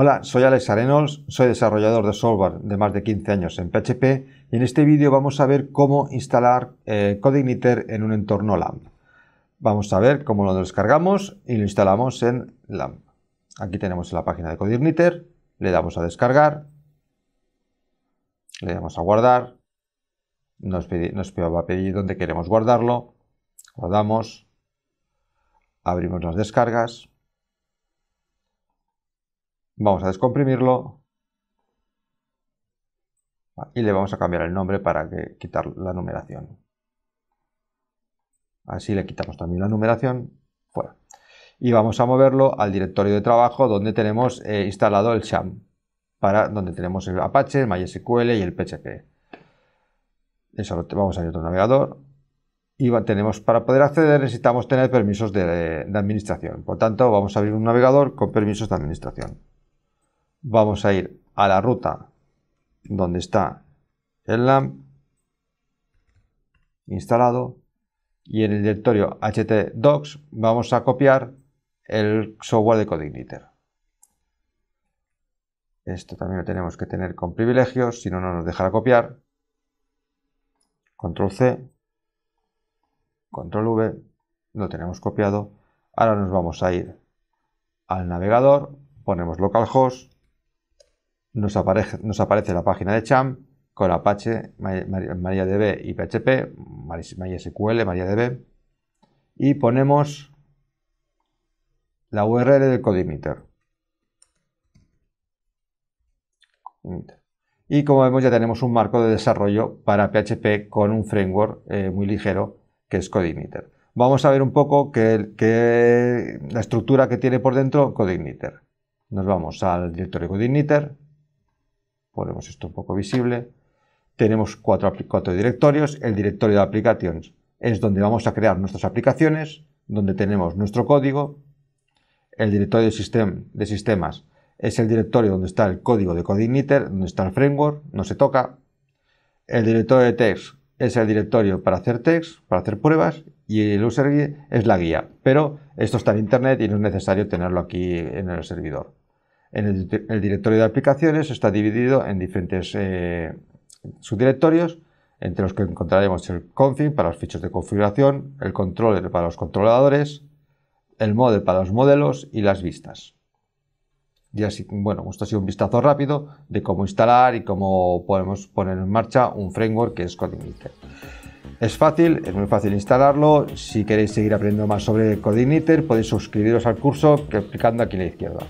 Hola, soy Alex Arenos, soy desarrollador de software de más de 15 años en PHP y en este vídeo vamos a ver cómo instalar eh, CodeIgniter en un entorno LAMP. Vamos a ver cómo lo descargamos y lo instalamos en LAMP. Aquí tenemos la página de CodeIgniter, le damos a descargar, le damos a guardar, nos, nos va a pedir dónde queremos guardarlo, guardamos, abrimos las descargas, Vamos a descomprimirlo. Y le vamos a cambiar el nombre para quitar la numeración. Así le quitamos también la numeración. Fuera. Y vamos a moverlo al directorio de trabajo donde tenemos eh, instalado el sham. Para donde tenemos el Apache, el MySQL y el PHP. Eso lo vamos a ir otro navegador y tenemos para poder acceder necesitamos tener permisos de, administración. Por tanto, vamos a abrir un navegador con permisos de administración vamos a ir a la ruta donde está el LAMP instalado y en el directorio htdocs vamos a copiar el software de CodeIgniter. Esto también lo tenemos que tener con privilegios, si no, no nos dejará copiar. Control C, Control V, lo tenemos copiado. Ahora nos vamos a ir al navegador, ponemos localhost nos aparece, nos aparece la página de Cham con Apache, MariaDB y PHP, MySQL, MariaDB, y ponemos la URL del Codimeter. Y como vemos ya tenemos un marco de desarrollo para PHP con un framework eh, muy ligero que es Codimeter. Vamos a ver un poco que, la estructura que tiene por dentro Codimeter. Nos vamos al directorio Codimeter ponemos esto un poco visible, tenemos cuatro, cuatro directorios, el directorio de aplicaciones es donde vamos a crear nuestras aplicaciones, donde tenemos nuestro código, el directorio de, de sistemas es el directorio donde está el código de CodeIgniter, donde está el framework, no se toca, el directorio de text es el directorio para hacer text, para hacer pruebas, y el user guide es la guía. Pero esto está en internet y no es necesario tenerlo aquí en el servidor. El, el directorio de aplicaciones está dividido en diferentes eh, subdirectorios, entre los que encontraremos el config para los fichos de configuración, el controller para los controladores, el model para los modelos y las vistas. Y así, bueno, esto ha sido un vistazo rápido de cómo instalar y cómo podemos poner en marcha un framework que es CodeIgniter. Es fácil, es muy fácil instalarlo. Si queréis seguir aprendiendo más sobre CodeIgniter, podéis suscribiros al curso que explicando aquí a la izquierda.